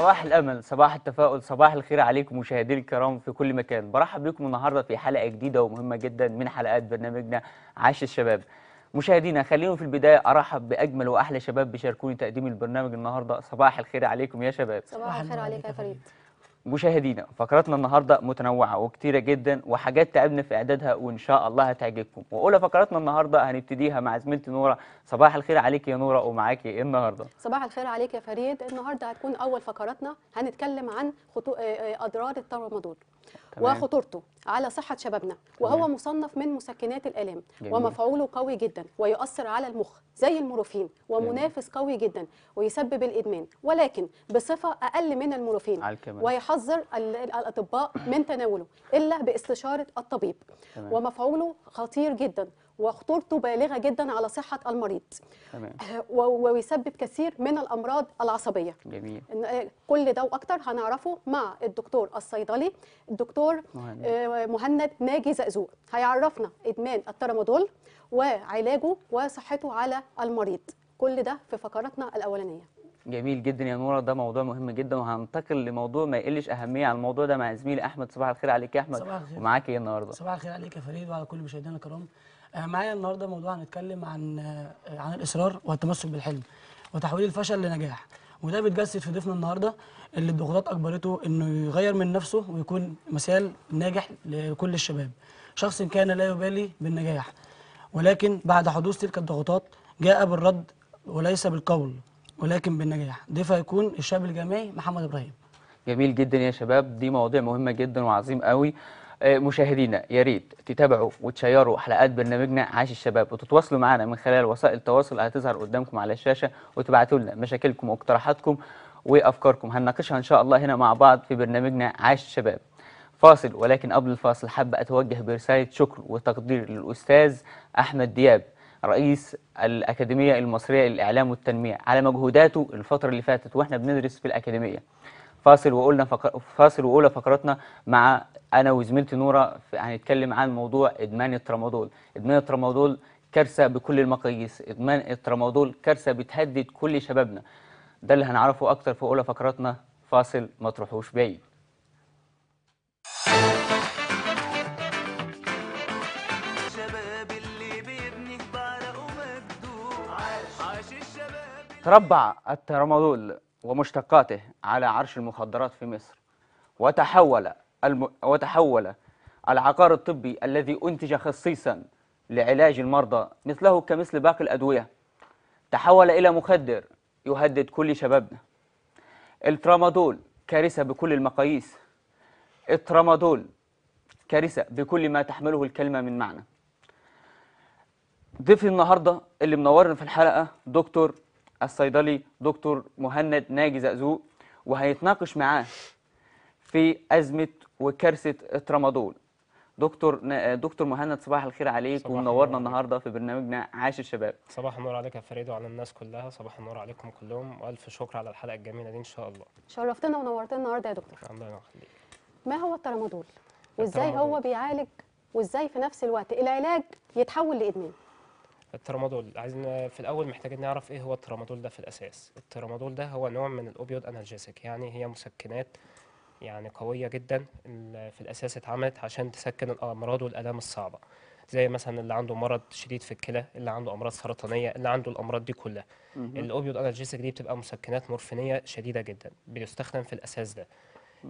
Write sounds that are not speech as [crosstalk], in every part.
صباح الامل صباح التفاؤل صباح الخير عليكم مشاهدينا الكرام في كل مكان برحب بكم النهارده في حلقه جديده ومهمه جدا من حلقات برنامجنا عاش الشباب مشاهدينا خليني في البدايه ارحب باجمل واحلى شباب بيشاركوني تقديم البرنامج النهارده صباح الخير عليكم يا شباب صباح الخير عليك يا فريد مشاهدينا فقراتنا النهارده متنوعه وكتيره جدا وحاجات تعبنا في اعدادها وان شاء الله هتعجبكم واولى فقراتنا النهارده هنبتديها مع زميلتي نوره صباح الخير عليك يا نوره ومعاكي إيه النهارده صباح الخير عليك يا فريد النهارده هتكون اول فقراتنا هنتكلم عن خطو... آه، آه، اضرار الترامادول وخطورته على صحة شبابنا وهو تمام. مصنف من مسكنات الآلام جميل. ومفعوله قوي جدا ويؤثر على المخ زي المورفين ومنافس جميل. قوي جدا ويسبب الإدمان ولكن بصفة أقل من المورفين ويحذر الأطباء من تناوله إلا باستشارة الطبيب تمام. ومفعوله خطير جدا وخطورته بالغه جدا على صحه المريض تمام. آه، ويسبب كثير من الامراض العصبيه جميل آه، كل ده واكتر هنعرفه مع الدكتور الصيدلي الدكتور مهند, آه، مهند ناجي زقزوق هيعرفنا ادمان الترامادول وعلاجه وصحته على المريض كل ده في فقراتنا الاولانيه جميل جدا يا نوره ده موضوع مهم جدا وهنتقل لموضوع ما يقلش اهميه عن الموضوع ده مع زميلي احمد صباح الخير عليك يا احمد صباح الخير ومعاك ايه النهارده صباح الخير عليك يا فريد وعلى كل مشاهدينا الكرام آه، معايا النهارده موضوع هنتكلم عن آه، عن الاصرار والتمسك بالحلم وتحويل الفشل لنجاح وده بيتجسد في ضيفنا النهارده اللي الضغوطات اجبرته انه يغير من نفسه ويكون مثال ناجح لكل الشباب شخص كان لا يبالي بالنجاح ولكن بعد حدوث تلك الضغوطات جاء بالرد وليس بالقول ولكن بالنجاح ضيف هيكون الشاب الجامعي محمد ابراهيم جميل جدا يا شباب دي مواضيع مهمه جدا وعظيم قوي آه، مشاهدينا يا ريت تتابعوا وتشيروا حلقات برنامجنا عاش الشباب وتتواصلوا معنا من خلال وسائل التواصل اللي هتظهر قدامكم على الشاشه وتبعتوا لنا مشاكلكم واقتراحاتكم وافكاركم هنناقشها ان شاء الله هنا مع بعض في برنامجنا عاش الشباب فاصل ولكن قبل الفاصل حابة أتوجه برسالة شكر وتقدير للأستاذ أحمد دياب رئيس الأكاديمية المصرية للإعلام والتنمية على مجهوداته الفترة اللي فاتت وإحنا بندرس في الأكاديمية فاصل وقلنا فقر... فاصل واولى فقراتنا مع انا وزميلتي نوره هنتكلم عن موضوع ادمان الترامادول ادمان الترامادول كارثه بكل المقاييس ادمان الترامادول كارثه بتهدد كل شبابنا ده اللي هنعرفه اكتر في اولى فقراتنا فاصل ما تروحوش بعيد تربع الترامادول ومشتقاته على عرش المخدرات في مصر وتحول الم... وتحول العقار الطبي الذي أنتج خصيصا لعلاج المرضى مثله كمثل باقي الأدوية تحول إلى مخدر يهدد كل شبابنا الترامادول كارثة بكل المقاييس الترامادول كارثة بكل ما تحمله الكلمة من معنى ضيفي النهاردة اللي منورنا في الحلقة دكتور الصيدلي دكتور مهند ناجي زقزوق وهيتناقش معاه في أزمة وكارثة الترامادول دكتور دكتور مهند صباح الخير عليك صباح ومنورنا النهارده في برنامجنا عاش الشباب صباح النور عليك يا فريد وعلى الناس كلها صباح النور عليكم كلهم والف شكر على الحلقه الجميله دي ان شاء الله شرفتنا ونورتنا النهارده يا دكتور الله يخليك ما هو الترامادول وازاي هو بيعالج وازاي في نفس الوقت العلاج يتحول لادمان الترامادول عايزين في الاول محتاجين نعرف ايه هو الترامادول ده في الاساس الترامادول ده هو نوع من الاوبيود انالجيسيك يعني هي مسكنات يعني قويه جدا في الاساس اتعملت عشان تسكن الامراض والالام الصعبه زي مثلا اللي عنده مرض شديد في الكلى اللي عنده امراض سرطانيه اللي عنده الامراض دي كلها الاوبيود انالجيسيك دي بتبقى مسكنات مورفينيه شديده جدا بيستخدم في الاساس ده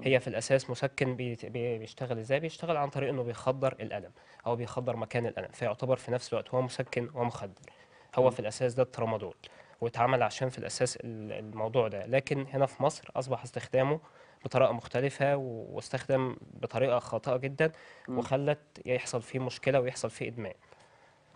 هي في الاساس مسكن بيشتغل ازاي بيشتغل عن طريق انه بيخدر الالم او بيخدر مكان الالم فيعتبر في نفس الوقت هو مسكن ومخدر هو في الاساس ده الترامادول واتعمل عشان في الاساس الموضوع ده لكن هنا في مصر اصبح استخدامه بطريقه مختلفه واستخدم بطريقه خاطئه جدا وخلت يحصل فيه مشكله ويحصل فيه ادمان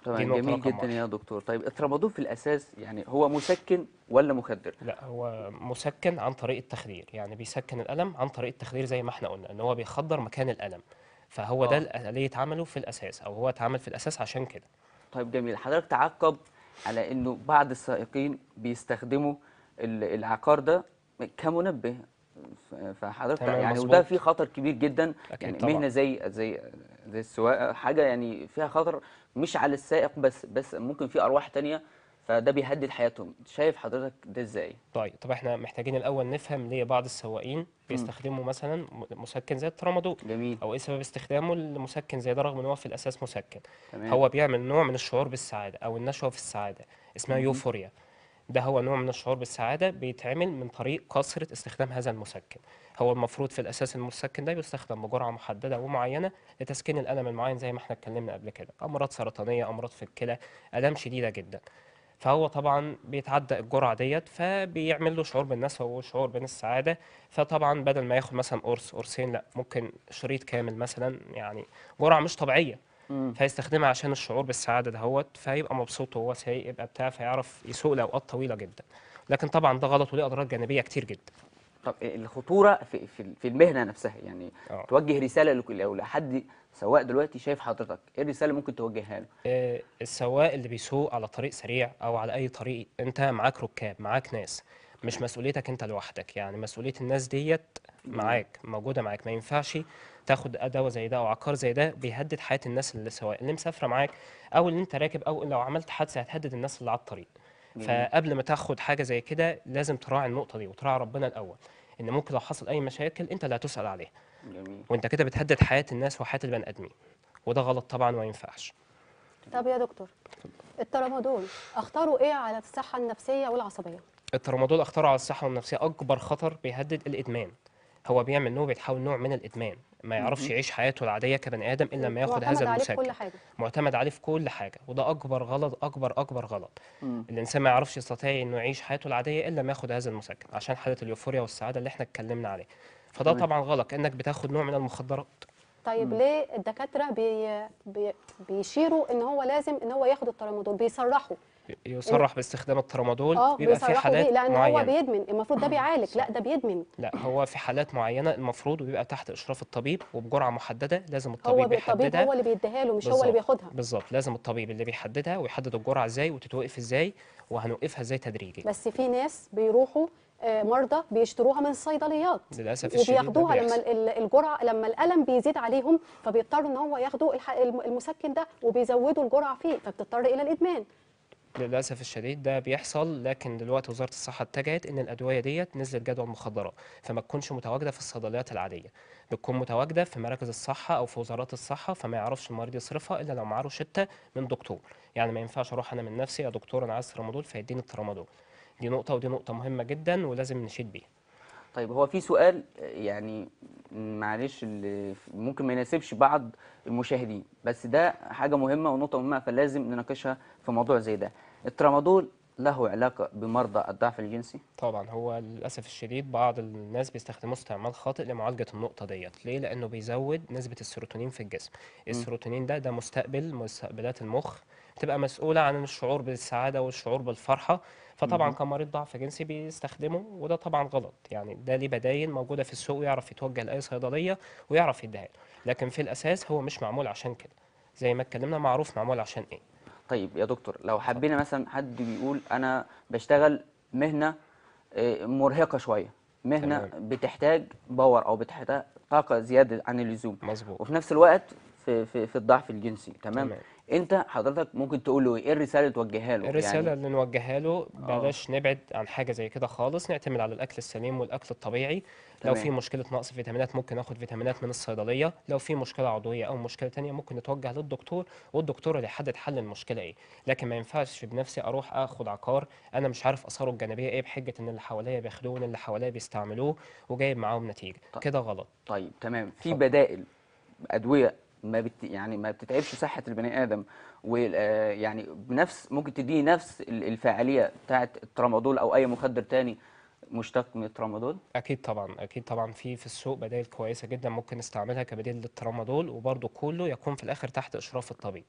طبعا جميل جدا يا دكتور طيب الترامادول في الاساس يعني هو مسكن ولا مخدر لا هو مسكن عن طريق التخدير يعني بيسكن الالم عن طريق التخدير زي ما احنا قلنا ان هو بيخدر مكان الالم فهو أوه. ده آه. اللي اتعمله في الاساس او هو اتعمل في الاساس عشان كده طيب جميل حضرتك تعقب على انه بعض السائقين بيستخدموا العقار ده كمنبه فحضرتك يعني مصبوط. وده فيه خطر كبير جدا يعني طبعا. مهنه زي زي زي السواقه حاجه يعني فيها خطر مش على السائق بس بس ممكن في ارواح تانية فده بيهدد حياتهم شايف حضرتك ده ازاي طيب طب احنا محتاجين الاول نفهم ليه بعض السواقين بيستخدموا مثلا مسكن زي الترامادول جميل او ايه سبب استخدامه لمسكن زي ده رغم ان هو في الاساس مسكن تمام. هو بيعمل نوع من الشعور بالسعاده او النشوه في السعاده اسمها مم. يوفوريا ده هو نوع من الشعور بالسعادة بيتعمل من طريق كثرة استخدام هذا المسكن هو المفروض في الأساس المسكن ده بيستخدم بجرعة محددة ومعينة لتسكين الألم المعين زي ما احنا اتكلمنا قبل كده أمراض سرطانية أمراض في الكلى ألام شديدة جدا فهو طبعا بيتعدى الجرعه ديت فبيعمل له شعور بالنسوه وشعور بين السعاده فطبعا بدل ما ياخد مثلا قرص قرصين لا ممكن شريط كامل مثلا يعني جرعه مش طبيعيه فيستخدمها عشان الشعور بالسعاده دهوت فهيبقى مبسوط وهو سايق يبقى بتاع فيعرف يسوق لاوقات طويله جدا لكن طبعا ده غلط وليه اضرار جانبيه كتير جدا طب إيه، الخطوره في في المهنه نفسها يعني أوه. توجه رساله لكل او لحد سواق دلوقتي شايف حضرتك ايه الرساله ممكن توجهها له إيه السواق اللي بيسوق على طريق سريع او على اي طريق انت معاك ركاب معاك ناس مش مسؤوليتك انت لوحدك يعني مسؤوليه الناس ديت معاك موجوده معاك ما ينفعش تاخد دواء زي ده او عقار زي ده بيهدد حياه الناس اللي سواء اللي مسافره معاك او اللي انت راكب او لو عملت حادثه هتهدد الناس اللي على الطريق فقبل ما تاخد حاجه زي كده لازم تراعي النقطه دي وتراعي ربنا الاول ان ممكن لو حصل اي مشاكل انت لا تسال عليها وانت كده بتهدد حياه الناس وحياه البني ادمين وده غلط طبعا وما ينفعش طب يا دكتور الترامادول اختاروا ايه على الصحه النفسيه والعصبيه الترامادول اختاروا على الصحه النفسيه اكبر خطر بيهدد الادمان هو بيعمل نوع بيتحول نوع من الادمان ما يعرفش يعيش حياته العاديه كبني ادم الا لما ياخد هذا المسكن كل حاجة. معتمد عليه في كل حاجه وده اكبر غلط اكبر اكبر غلط مم. الانسان ما يعرفش يستطيع انه يعيش حياته العاديه الا لما ياخد هذا المسكن عشان حاله اليوفوريا والسعاده اللي احنا اتكلمنا عليه فده مم. طبعا غلط انك بتاخد نوع من المخدرات طيب مم. ليه الدكاتره بي... بي... بيشيروا ان هو لازم ان هو ياخد الترامادول بيصرحوا يصرح إيه. باستخدام الترامادول آه بيبقى في حالات لان معينة. هو بيدمن المفروض ده بيعالج لا ده بيدمن لا هو في حالات معينه المفروض وبيبقى تحت اشراف الطبيب وبجرعه محدده لازم الطبيب هو يحددها هو اللي بيديها له مش هو اللي بياخدها بالظبط لازم الطبيب اللي بيحددها ويحدد الجرعه ازاي وتتوقف ازاي وهنوقفها ازاي تدريجي بس في ناس بيروحوا آه، مرضى بيشتروها من الصيدليات للاسف وبياخدوها لما الجرعه لما الالم بيزيد عليهم فبيضطروا ان هو ياخدوا المسكن ده وبيزودوا الجرعه فيه فبتضطر الى الادمان للأسف الشديد ده بيحصل لكن دلوقتي وزارة الصحة اتجهت إن الأدوية ديت نزلت جدول مخدرات فما تكونش متواجدة في الصيدليات العادية بتكون متواجدة في مراكز الصحة أو في وزارات الصحة فما يعرفش المريض يصرفها إلا لو معاه روشتة من دكتور يعني ما ينفعش أروح أنا من نفسي يا دكتور أنا عايز ترامادول فيديني الترامادول دي نقطة ودي نقطة مهمة جدا ولازم نشيد بيها طيب هو في سؤال يعني معلش اللي ممكن ما يناسبش بعض المشاهدين بس ده حاجة مهمة ونقطة مهمة فلازم نناقشها في موضوع زي ده الترامادول له علاقة بمرضى الضعف الجنسي؟ طبعا هو للأسف الشديد بعض الناس بيستخدموه استعمال خاطئ لمعالجة النقطة ديت، ليه؟ لأنه بيزود نسبة السيروتونين في الجسم، السيروتونين ده ده مستقبل مستقبلات المخ بتبقى مسؤوله عن الشعور بالسعاده والشعور بالفرحه فطبعا كمريض ضعف جنسي بيستخدمه وده طبعا غلط يعني ده ليه بدايل موجوده في السوق يعرف يتوجه لاي صيدليه ويعرف يديها له لكن في الاساس هو مش معمول عشان كده زي ما اتكلمنا معروف معمول عشان ايه طيب يا دكتور لو حبينا مثلا حد بيقول انا بشتغل مهنه آه، مرهقه شويه مهنه تمام. بتحتاج باور او بتحتاج طاقه زياده عن اللزوم مظبوط وفي نفس الوقت في في, في الضعف الجنسي تمام, تمام. انت حضرتك ممكن تقول له ايه الرساله اللي توجهها له الرساله يعني... اللي نوجهها له بلاش آه. نبعد عن حاجه زي كده خالص نعتمد على الاكل السليم والاكل الطبيعي تمام. لو في مشكله نقص فيتامينات ممكن ناخد فيتامينات من الصيدليه لو في مشكله عضويه او مشكله ثانيه ممكن نتوجه للدكتور والدكتور اللي يحدد حل المشكله ايه لكن ما ينفعش بنفسي اروح اخد عقار انا مش عارف اثاره الجانبيه ايه بحجه ان اللي حواليا بياخدوه وان اللي حواليا بيستعملوه وجايب معاهم نتيجه طيب. كده غلط طيب تمام في بدائل ادويه ما بت يعني ما بتتعبش صحه البني ادم ويعني آه، بنفس ممكن تديه نفس الفاعليه بتاعه الترامادول او اي مخدر تاني مشتق من الترامادول؟ اكيد طبعا اكيد طبعا في في السوق بدائل كويسه جدا ممكن نستعملها كبديل للترامادول وبرده كله يكون في الاخر تحت اشراف الطبيب.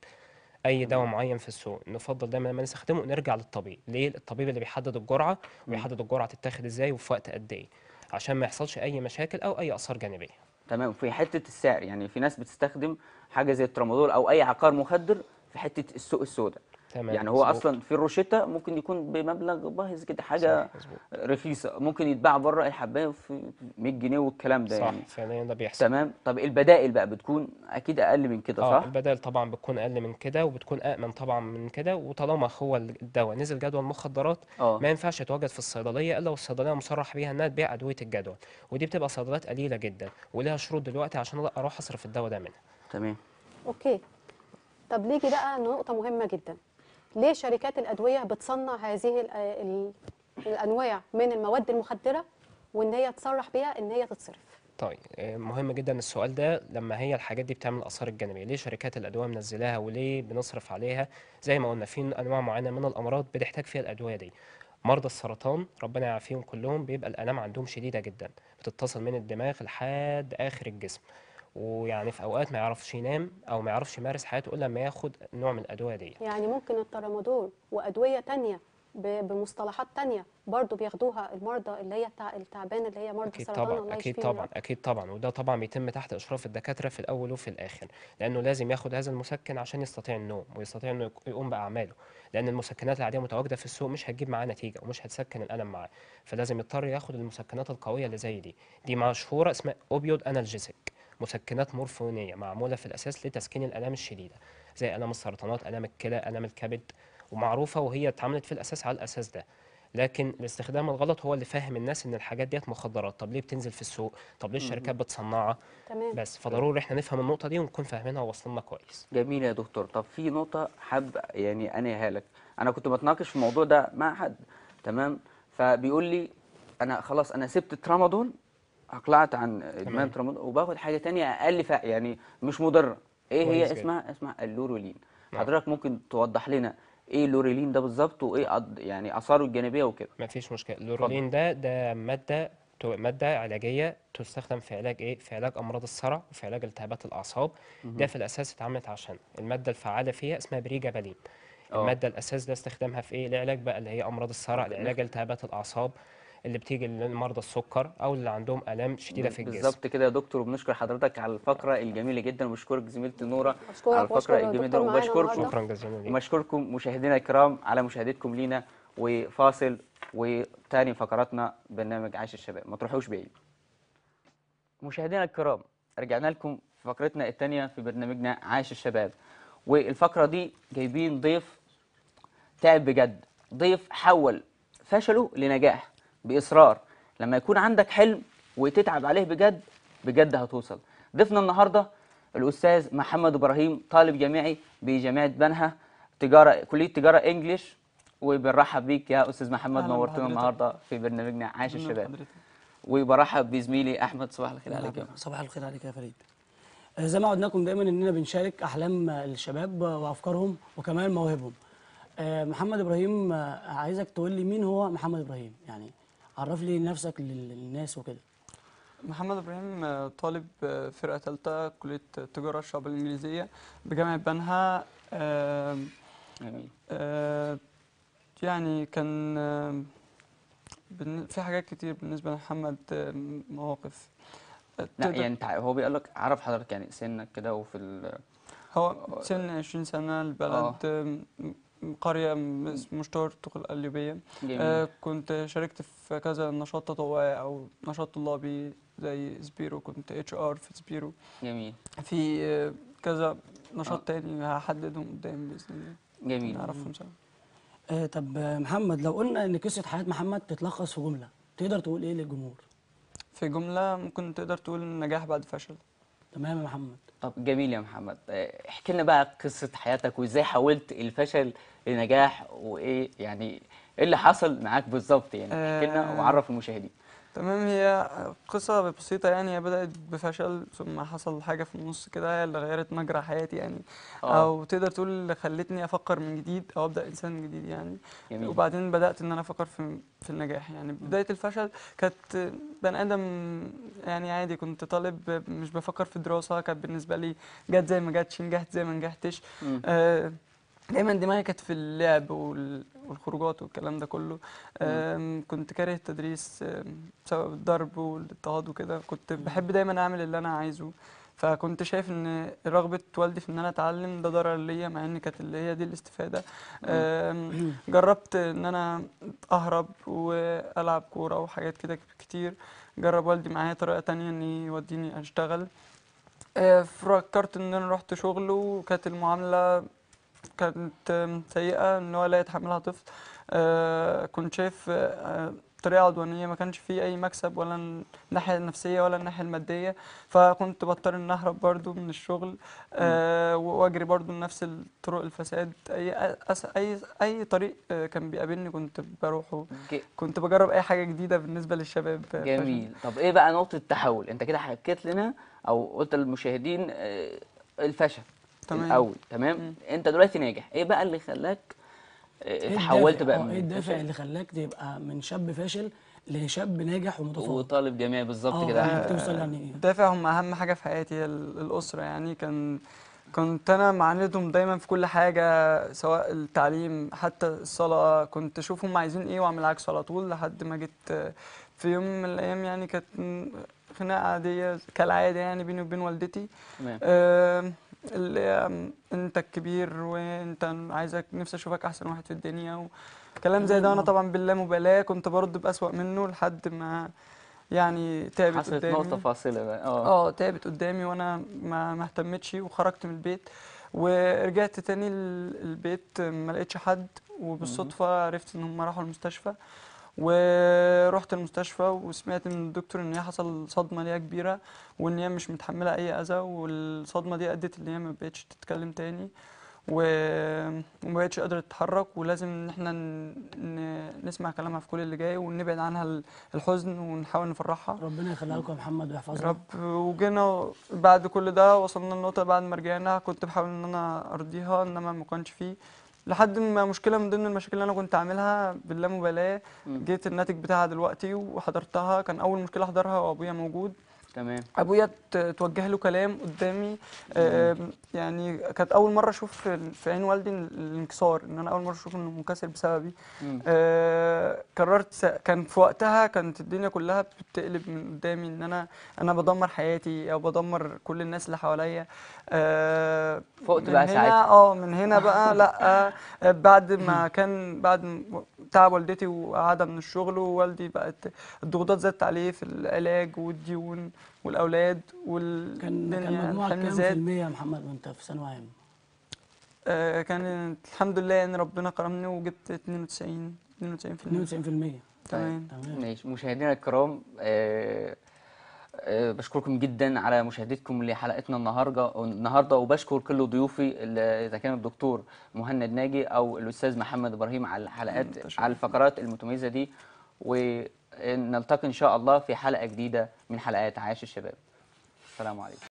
اي دواء معين في السوق نفضل دايما لما نستخدمه نرجع للطبيب ليه الطبيب اللي بيحدد الجرعه ويحدد الجرعه تتاخد ازاي وفي وقت قد ايه عشان ما يحصلش اي مشاكل او اي اثار جانبيه تمام في حته السعر يعني في ناس بتستخدم حاجه زي الترامادول او اي عقار مخدر في حته السوق السوداء تمام يعني هو اصلا في الروشته ممكن يكون بمبلغ باهظ كده حاجه رخيصه ممكن يتباع بره الحبايه في 100 جنيه والكلام ده صح يعني فعليا ده بيحصل تمام طب البدائل بقى بتكون اكيد اقل من كده آه، صح؟ اه البدائل طبعا بتكون اقل من كده وبتكون امن طبعا من كده وطالما هو الدواء نزل جدول مخدرات اه ما ينفعش يتواجد في الصيدليه الا والصيدليه مصرح بيها انها تبيع ادويه الجدول ودي بتبقى صيدليات قليله جدا وليها شروط دلوقتي عشان اروح اصرف الدواء ده منها تمام اوكي طب نيجي بقى لنقطه مهمه جدا ليه شركات الادويه بتصنع هذه الانواع من المواد المخدره وان هي تصرح بيها ان هي تتصرف طيب آه، مهم جدا السؤال ده لما هي الحاجات دي بتعمل اثار الجانبيه ليه شركات الادويه منزلاها وليه بنصرف عليها زي ما قلنا في انواع معينه من الامراض بتحتاج فيها الادويه دي مرضى السرطان ربنا يعافيهم كلهم بيبقى الالام عندهم شديده جدا بتتصل من الدماغ لحد اخر الجسم ويعني في اوقات ما يعرفش ينام او ما يعرفش يمارس حياته الا لما ياخد نوع من الادويه دي يعني ممكن الترامادول وادويه تانية بمصطلحات تانية برضو بياخدوها المرضى اللي هي التعبانه اللي هي مرضى أكيد سرطان طبعا الله اكيد طبعا اكيد طبعا وده طبعا بيتم تحت اشراف الدكاتره في الاول وفي الاخر لانه لازم ياخد هذا المسكن عشان يستطيع النوم ويستطيع انه يقوم باعماله لان المسكنات العاديه متواجده في السوق مش هتجيب معاه نتيجه ومش هتسكن الالم معاه فلازم يضطر ياخد المسكنات القويه اللي زي دي دي مشهوره اسمها اوبيود انالجيسيك مسكنات مورفونيه معموله في الاساس لتسكين الالام الشديده زي الام السرطانات الام الكلى الام الكبد ومعروفه وهي اتعملت في الاساس على الاساس ده لكن الاستخدام الغلط هو اللي فاهم الناس ان الحاجات ديت مخدرات طب ليه بتنزل في السوق طب ليه الشركات بتصنعها تمام بس فضروري احنا نفهم النقطه دي ونكون فاهمينها ووصلنا كويس جميل يا دكتور طب في نقطه حاب يعني انهيها لك انا كنت بتناقش في الموضوع ده مع حد تمام فبيقول لي انا خلاص انا سبت الترامادول اقلعت عن ادمان ترامادول وباخد حاجه تانية اقل فا يعني مش مضره ايه هي اسمها اسمها اللورولين نعم. حضرتك ممكن توضح لنا ايه اللورولين ده بالظبط وايه يعني اثاره الجانبيه وكده ما فيش مشكله اللورولين ده ده ماده ماده علاجيه تستخدم في علاج ايه في علاج امراض الصرع وفي علاج التهابات الاعصاب ده في الاساس اتعملت عشان الماده الفعاله فيها اسمها بريجابالين آه. الماده الاساس ده استخدامها في ايه لعلاج بقى اللي هي امراض الصرع لعلاج التهابات الاعصاب اللي بتيجي لمرضى السكر او اللي عندهم الام شديده في الجسم بالظبط كده يا دكتور وبنشكر حضرتك على الفقره الجميله جدا وبشكرك زميلتي نوره على الفقره الجميله وبشكركم شكرا جزيلا وبشكركم مشاهدينا الكرام على مشاهدتكم لينا وفاصل وتاني فقراتنا برنامج عايش الشباب ما تروحوش بعيد مشاهدينا الكرام رجعنا لكم في فقرتنا الثانيه في برنامجنا عايش الشباب والفقره دي جايبين ضيف تعب بجد ضيف حول فشله لنجاح باصرار لما يكون عندك حلم وتتعب عليه بجد بجد هتوصل ضيفنا النهارده الاستاذ محمد ابراهيم طالب جامعي بجامعه بنها تجاره كليه تجاره انجليش وبنرحب بيك يا استاذ محمد نورتنا النهارده في برنامجنا عاش الشباب وبرحب بزميلي احمد صباح الخير نعم، عليك صباح الخير عليك يا فريد آه، زي ما عودناكم دايما اننا بنشارك احلام الشباب وافكارهم وكمان مواهبهم آه، محمد ابراهيم آه، عايزك تقول لي مين هو محمد ابراهيم يعني عرف لي نفسك للناس وكده محمد ابراهيم آه، طالب آه، فرقه ثالثه كليه تجاره الشعب الانجليزيه بجامعه بنها يعني كان في حاجات كتير بالنسبه لمحمد مواقف آه، لا يعني هو بيقول لك عرف حضرتك يعني سنك كده وفي ال هو سن 20 سنه البلد قرية مشتار تقل الليبية آه كنت شاركت في كذا نشاط تطوعي أو نشاط طلابي زي سبيرو كنت اتش ار في سبيرو جميل في آه كذا نشاط آه. تاني هحددهم قدام بإذن الله جميل نعرفهم سوا آه طب محمد لو قلنا إن قصة حياة محمد تتلخص في جملة تقدر تقول إيه للجمهور؟ في جملة ممكن تقدر تقول نجاح بعد فشل تمام يا محمد طب جميل يا محمد آه، احكي لنا بقى قصه حياتك وازاي حولت الفشل لنجاح وايه يعني ايه اللي حصل معاك بالظبط يعني احكي لنا آه. وعرف المشاهدين تمام هي قصة بسيطة يعني هي بدأت بفشل ثم حصل حاجة في النص كده هي اللي غيرت مجرى حياتي يعني أوه. أو تقدر تقول اللي خلتني أفكر من جديد أو أبدأ إنسان جديد يعني جميل. وبعدين بدأت إن أنا أفكر في في النجاح يعني بداية الفشل كانت بني آدم يعني عادي كنت طالب مش بفكر في الدراسة كانت بالنسبة لي جت زي ما جاتش نجحت زي ما نجحتش آه، دايما دماغي كانت في اللعب والخروجات والكلام ده كله كنت كاره التدريس بسبب الضرب والاضطهاد وكده كنت بحب دايما اعمل اللي انا عايزه فكنت شايف ان رغبه والدي في ان انا اتعلم ده ضرر ليا مع ان كانت اللي هي دي الاستفاده [clears throat] جربت ان انا اهرب والعب كوره وحاجات كده كتير جرب والدي معايا طريقه تانية ان يوديني اشتغل آه، فكرت ان انا رحت شغل وكانت المعامله كانت سيئه ان هو لا يتحملها طفل آه، كنت شايف آه، طريقه عدوانيه ما كانش في اي مكسب ولا الناحيه النفسيه ولا الناحيه الماديه فكنت بضطر ان اهرب برده من الشغل آه، واجري برده نفس الطرق الفساد اي اي اي طريق كان بيقابلني كنت بروحه كنت بجرب اي حاجه جديده بالنسبه للشباب جميل فشل. طب ايه بقى نقطه التحول انت كده حكيت لنا او قلت للمشاهدين الفشل تمام الاول تمام مم. انت دلوقتي ناجح ايه بقى اللي خلاك تحولت آه، إيه بقى آه، إيه من ايه الدافع اللي خلاك تبقى من شاب فاشل لشاب ناجح ومتفوق وطالب جامعي بالظبط آه، كده اه بتوصل يعني الدافع هم اهم حاجه في حياتي الاسره يعني كان كنت انا معاندهم دايما في كل حاجه سواء التعليم حتى الصلاه كنت اشوف هم عايزين ايه واعمل عكسه على طول لحد ما جيت في يوم من الايام يعني كانت خناقه عاديه كالعاده يعني بيني وبين والدتي تمام آه اللي انت الكبير وانت عايزك نفسي اشوفك احسن واحد في الدنيا وكلام زي ده وانا طبعا باللا مبالاه كنت برد باسوا منه لحد ما يعني تعبت حصلت قدامي حصلت نقطه فاصله بقى اه اه تعبت قدامي وانا ما ما اهتمتش وخرجت من البيت ورجعت تاني البيت ما لقيتش حد وبالصدفه عرفت ان هم راحوا المستشفى ورحت المستشفى وسمعت من الدكتور ان هي حصل صدمه ليها كبيره وان هي مش متحمله اي اذى والصدمه دي ادت ان هي ما بقتش تتكلم تاني وما بقتش قادره تتحرك ولازم ان احنا نسمع كلامها في كل اللي جاي ونبعد عنها الحزن ونحاول نفرحها ربنا يخليها لكم يا محمد ويحفظها رب وجينا بعد كل ده وصلنا النقطه بعد ما رجعنا كنت بحاول ان انا ارضيها انما ما كانش فيه لحد ما مشكله من ضمن المشاكل اللي انا كنت عاملها باللامبالاه جيت الناتج بتاعها دلوقتي وحضرتها كان اول مشكله احضرها وابويا موجود تمام ابويا توجه له كلام قدامي يعني كانت اول مره اشوف في عين والدي الانكسار ان انا اول مره اشوف انه منكسر بسببي آه قررت كان في وقتها كانت الدنيا كلها بتقلب من قدامي ان انا انا بدمر حياتي او بدمر كل الناس اللي حواليا آه فقت بقى ساعتها اه من هنا بقى [laughs] لا آه بعد ما كان بعد تعب والدتي وقعدها من الشغل ووالدي بقت الضغوطات زادت عليه في العلاج والديون والاولاد وال كان مجموعك كام في المية يا محمد وانت في ثانوية عامة؟ آه كان الحمد لله ان ربنا كرمني وجبت 92 92% 92% تمام ماشي مشاهدينا الكرام آه أه بشكركم جدا على مشاهدتكم لحلقتنا النهارده النهارده وبشكر كل ضيوفي اذا كان الدكتور مهند ناجي او الاستاذ محمد ابراهيم على الحلقات على الفقرات المتميزه دي و نلتقي إن شاء الله في حلقة جديدة من حلقات عاش الشباب السلام عليكم